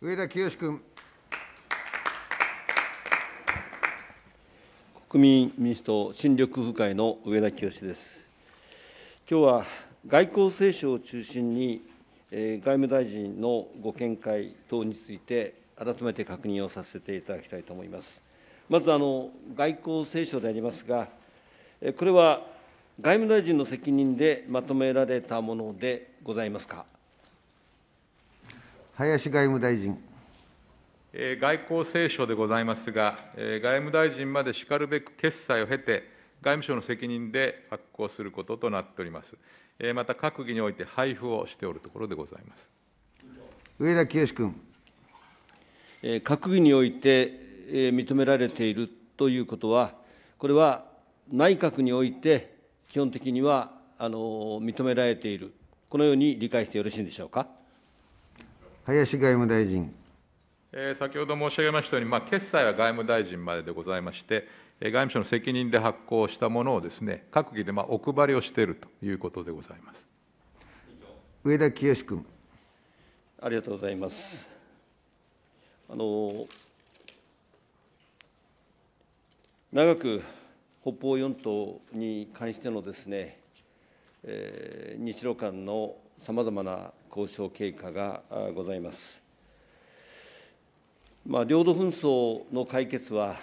上田清君。国民民主党新緑風会の上田清です。今日は外交青書を中心に、えー、外務大臣のご見解等について改めて確認をさせていただきたいと思います。まずあの外交青書でありますが、これは外務大臣の責任でまとめられたものでございますか。林外務大臣。外交青書でございますが、外務大臣までしかるべく決裁を経て、外務省の責任で発行することとなっております。また、閣議において配布をしておるところでございます。上田清君。閣議において認められているということは、これは内閣において基本的にはあの認められている、このように理解してよろしいんでしょうか。林外務大臣。先ほど申し上げましたように、まあ、決済は外務大臣まででございまして、外務省の責任で発行したものをです、ね、閣議でまあお配りをしているということでございます上田清君。ありがとうございます。あの長く北方四島に関してのですねえ日露間のさまざまな交渉経過がございます。まあ、領土紛争の解決は、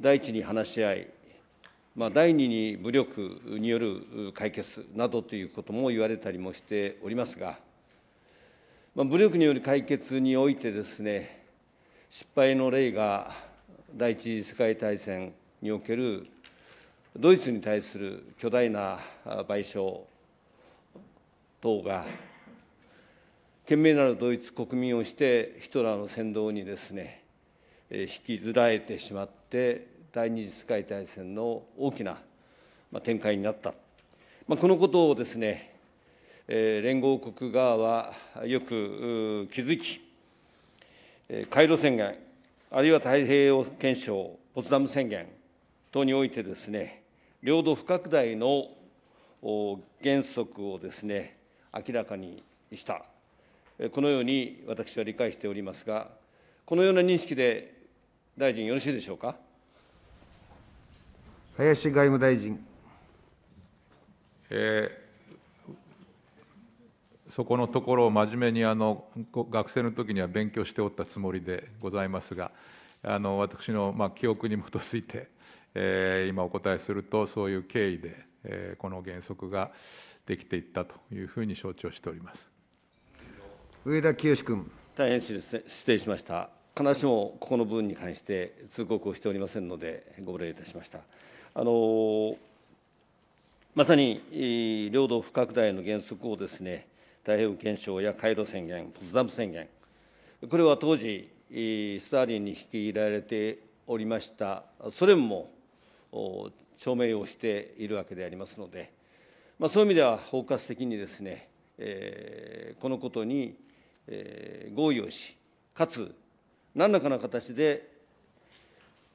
第一に話し合い、まあ、第二に武力による解決などということも言われたりもしておりますが、まあ、武力による解決においてですね、失敗の例が第一次世界大戦におけるドイツに対する巨大な賠償等が懸命なるドイツ国民をしてヒトラーの先導にですね引きずられてしまって第二次世界大戦の大きな展開になった、まあ、このことをですね連合国側はよく気づき回路宣言あるいは太平洋憲章ポツダム宣言等においてですね領土不拡大の原則をですね明らかにしたこのように私は理解しておりますがこのような認識で大臣よろしいでしょうか林外務大臣、えー、そこのところを真面目にあの学生の時には勉強しておったつもりでございますがあの私のまあ記憶に基づいてえー、今お答えするとそういう経緯で、えー、この原則ができていったというふうに承知をしております上田清君。大変失礼しました。必ずしもここの部分に関して通告をしておりませんので、ご無礼いたしました。あのまさに領土不拡大の原則をですね、太平洋憲章やカイロ宣言、ポツダム宣言、これは当時、スターリンに率いられておりましたソ連も証明をしているわけでありますので、まあ、そういう意味では包括的にですね、えー、このことに、えー、合意をし、かつ何らかの形で、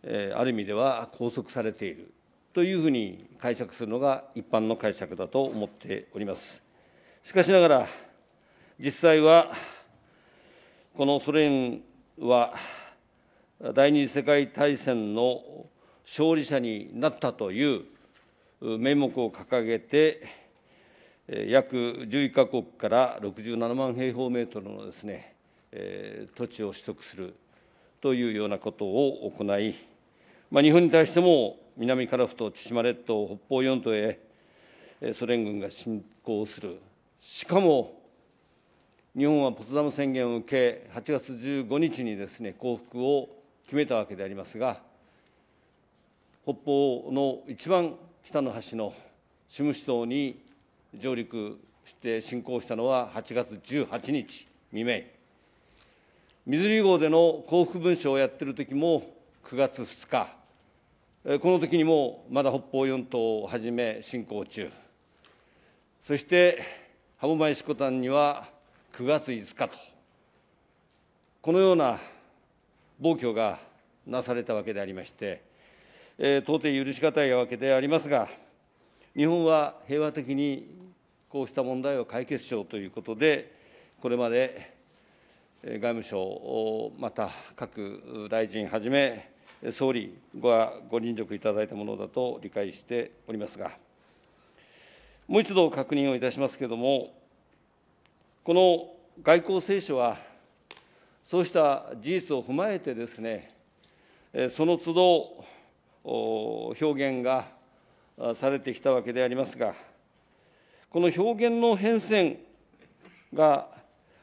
えー、ある意味では拘束されているというふうに解釈するのが一般の解釈だと思っております。しかしながら、実際はこのソ連は第二次世界大戦の勝利者になったという名目を掲げて、約11か国から67万平方メートルのですね、土地を取得するというようなことを行い、まあ、日本に対しても南樺太、千島列島、北方四島へソ連軍が侵攻する、しかも日本はポツダム宣言を受け、8月15日にですね降伏を決めたわけでありますが、北方の一番北の端のシムシ島に上陸して侵攻したのは8月18日未明ミズリ号での降伏文書をやってる時も9月2日この時にもまだ北方四島をはじめ侵攻中そして歯舞四湖丹には9月5日とこのような暴挙がなされたわけでありましてえー、到底許し難いわけでありますが、日本は平和的にこうした問題を解決しようということで、これまで外務省、また各大臣はじめ、総理がご臨職いただいたものだと理解しておりますが、もう一度確認をいたしますけれども、この外交青書は、そうした事実を踏まえてですね、その都度、表現がされてきたわけでありますが、この表現の変遷が、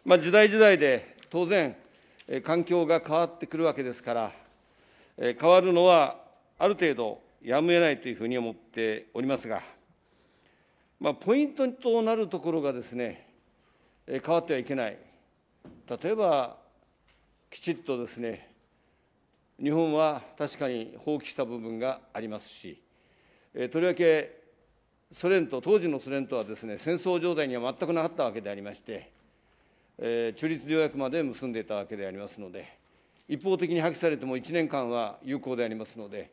まあ、時代時代で当然、環境が変わってくるわけですから、変わるのはある程度やむを得ないというふうに思っておりますが、まあ、ポイントとなるところがですね、変わってはいけない、例えばきちっとですね、日本は確かに放棄した部分がありますし、えとりわけソ連と当時のソ連とはですね戦争状態には全くなかったわけでありまして、えー、中立条約まで結んでいたわけでありますので一方的に破棄されても1年間は有効でありますので、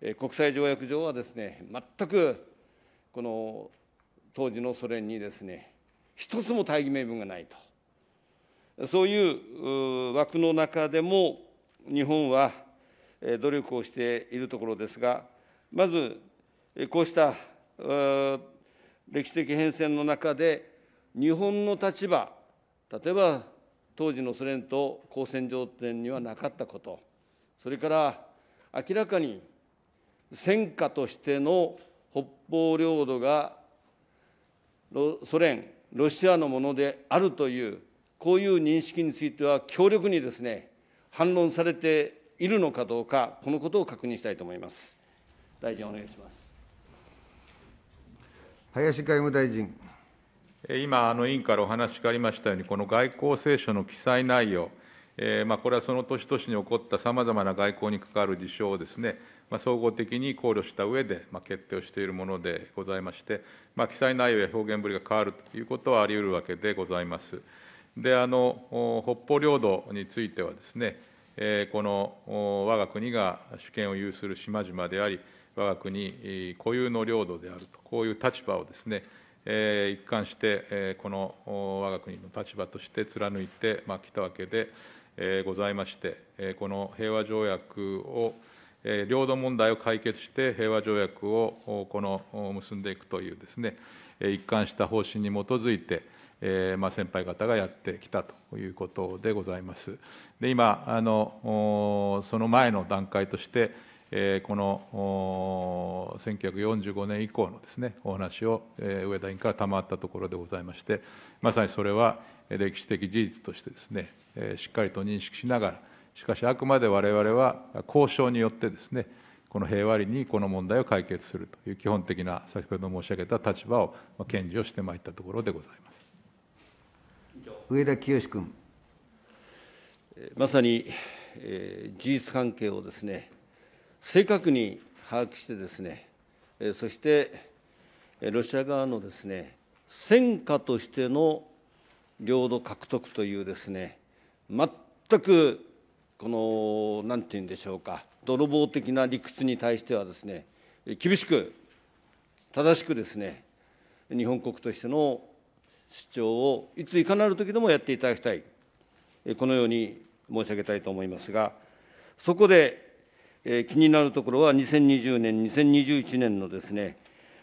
えー、国際条約上はですね全くこの当時のソ連にですね一つも大義名分がないとそういう枠の中でも日本は努力をしているところですが、まず、こうした歴史的変遷の中で、日本の立場、例えば当時のソ連と交戦状態にはなかったこと、それから明らかに戦果としての北方領土がソ連、ロシアのものであるという、こういう認識については強力にですね、反論されているのかどうか、このことを確認したいと思います。大臣、お願いします。林外務大臣。今、あの委員からお話がありましたように、この外交聖書の記載内容、えーまあ、これはその年々に起こったさまざまな外交に関わる事象をですね、まあ、総合的に考慮した上で、まあ、決定をしているものでございまして、まあ、記載内容や表現ぶりが変わるということはあり得るわけでございます。であの北方領土についてはですね、えこの我が国が主権を有する島々であり、我が国固有の領土であると、こういう立場をですね、え一貫して、えこの我が国の立場として貫いて、ま来たわけで、えございまして、えこの平和条約を、え領土問題を解決して平和条約をこの結んでいくというですね、一貫した方針に基づいて、えー、まあ、先輩方がやってきたということでございます。で今あのその前の段階として、この1945年以降のですねお話を、上田委員から賜ったところでございましてまさにそれは歴史的事実としてですね、しっかりと認識しながらしかしあくまで我々は交渉によってですねこの平和裏にこの問題を解決するという基本的な先ほど申し上げた立場を堅持をしてまいったところでございます。上田清君。まさに、えー、事実関係をですね、正確に把握してですね、えー、そしてロシア側のですね、戦果としての領土獲得というですね、全くこの何て言うんでしょうか、泥棒的な理屈に対してはですね、厳しく正しくですね、日本国としての主張をいついかなる時でもやっていただきたい、このように申し上げたいと思いますが、そこで、え気になるところは、2020年、2021年のですね、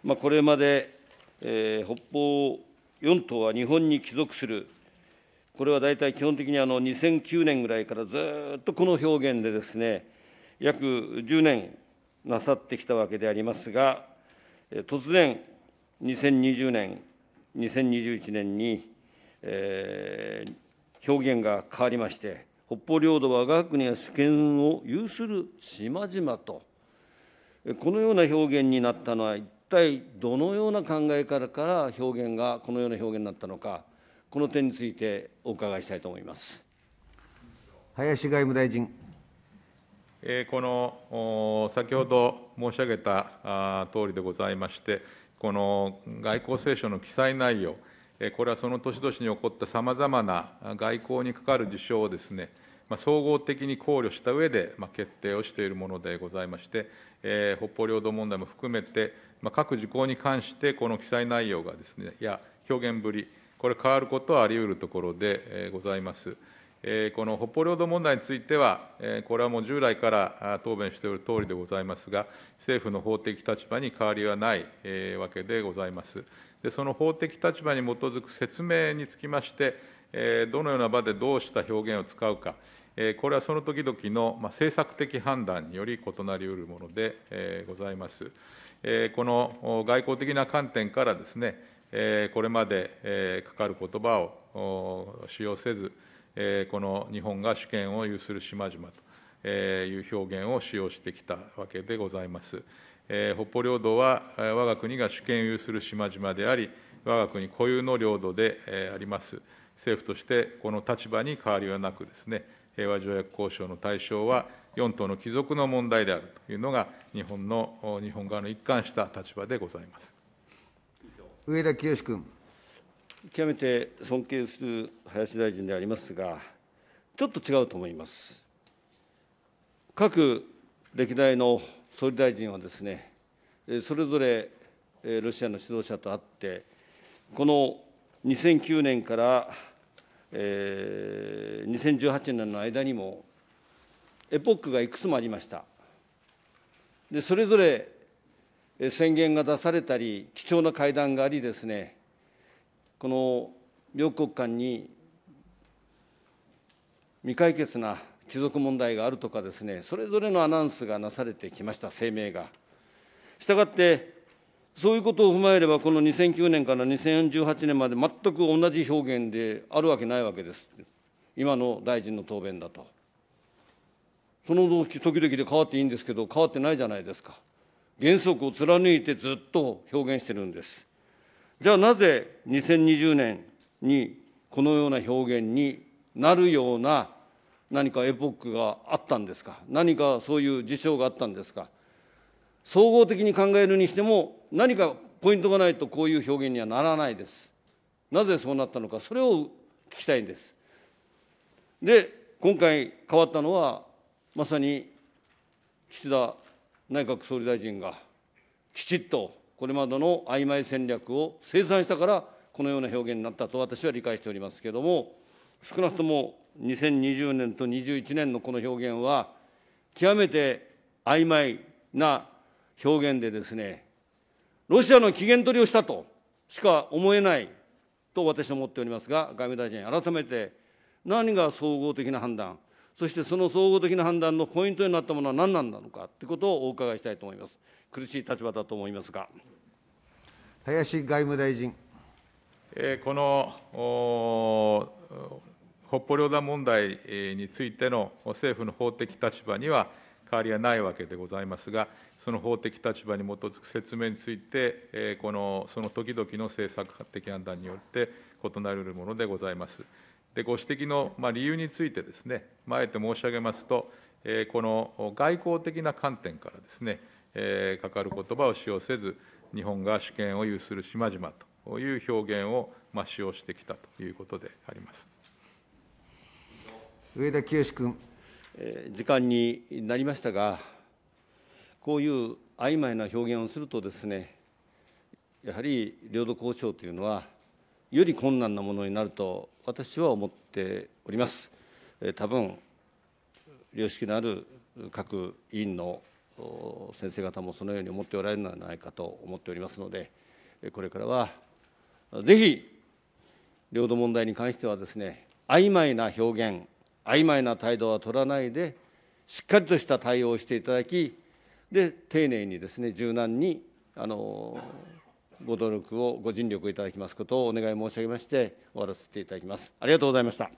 まあ、これまで、え北方四島は日本に帰属する、これは大体基本的にあの2009年ぐらいからずっとこの表現でですね、約10年なさってきたわけでありますが、突然、2020年2021年に、えー、表現が変わりまして北方領土は我が国や主権を有する島々とこのような表現になったのは一体どのような考え方から表現がこのような表現になったのかこの点についてお伺いしたいと思います林外務大臣。この先ほど申し上げた通りでございまして、この外交聖書の記載内容、これはその年々に起こったさまざまな外交にかかる事象をですね、ま総合的に考慮した上で、ま決定をしているものでございまして、え北方領土問題も含めて、ま各事項に関して、この記載内容がですね、や表現ぶり、これ、変わることはありうるところでございます。この北方領土問題については、これはもう従来から答弁しておるとおりでございますが、政府の法的立場に変わりはないわけでございます。でその法的立場に基づく説明につきまして、どのような場でどうした表現を使うか、これはその時々の政策的判断により異なりうるものでございます。この外交的な観点からですね、これまでかかる言葉を使用せず、この日本が主権を有する島々という表現を使用してきたわけでございます。北方領土は我が国が主権を有する島々であり、我が国固有の領土であります。政府としてこの立場に変わりはなくですね、平和条約交渉の対象は4党の帰属の問題であるというのが日本の日本側の一貫した立場でございます。上田清君。極めて尊敬する林大臣でありますが、ちょっと違うと思います。各歴代の総理大臣はですね、それぞれロシアの指導者と会って、この2009年からえ2018年の間にもエポックがいくつもありましたでそれぞれ宣言が出されたり貴重な会談がありですねこの両国間に未解決な貴族問題があるとかですね、それぞれのアナウンスがなされてきました、声明が。したがって、そういうことを踏まえれば、この2009年から2018年まで全く同じ表現であるわけないわけです、今の大臣の答弁だと。その時々で変わっていいんですけど、変わってないじゃないですか。原則を貫いてずっと表現してるんです。じゃあなぜ2020年にこのような表現になるような何かエポックがあったんですか何かそういう事象があったんですか総合的に考えるにしても何かポイントがないとこういう表現にはならないですなぜそうなったのかそれを聞きたいんですで今回変わったのはまさに岸田内閣総理大臣がきちっとこれまでの曖昧戦略を清算したから、このような表現になったと私は理解しておりますけれども、少なくとも2020年と21年のこの表現は、極めて曖昧な表現でですね、ロシアの機嫌取りをしたとしか思えないと私は思っておりますが、外務大臣、改めて何が総合的な判断、そしてその総合的な判断のポイントになったものは何なんだのかということをお伺いしたいと思います。苦しい立場だと思いますが。林外務大臣。えー、この北方領土問題についての政府の法的立場には変わりはないわけでございますが、その法的立場に基づく説明について、えー、このその時々の政策的判断によって異なるものでございます。でご指摘の理由についてですね、あえて申し上げますと、この外交的な観点からですね、かかる言葉を使用せず、日本が主権を有する島々という表現を使用してきたということであります上田清君。時間になりましたが、こういう曖昧な表現をするとですね、やはり領土交渉というのは、より困難なものになると私は思っております。多分良識のある各委員の先生方もそのように思っておられるのではないかと思っておりますのでこれからはぜひ領土問題に関してはですね曖昧な表現曖昧な態度は取らないでしっかりとした対応をしていただきで丁寧にですね柔軟にあのご努力を、ご尽力いただきますことをお願い申し上げまして、終わらせていただきます。ありがとうございました。